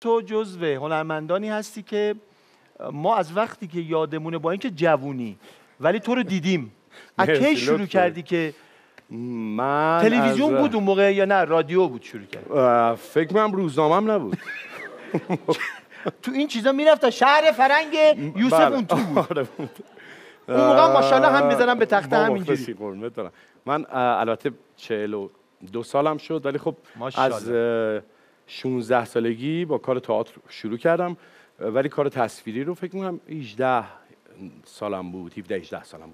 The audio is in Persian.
تو جزو هنرمندانی هستی که ما از وقتی که یادمونه با اینکه جوونی ولی تو رو دیدیم از کی شروع کردی که من تلویزیون بود اون موقع یا نه رادیو بود شروع کرد فکر کنم روزنامه‌ام نبود تو این چیزا میرفت شهر فرنگ یوسف بله. آره، اون تو بود اون موقع ماشاءالله هم میزنم به تخته همینجوری من البته چهل و دو سالم شد ولی خب از 16 سالگی با کار تئاتر شروع کردم ولی کار تصویری رو فکر می‌کنم 18 سالم بود 17 18 سالم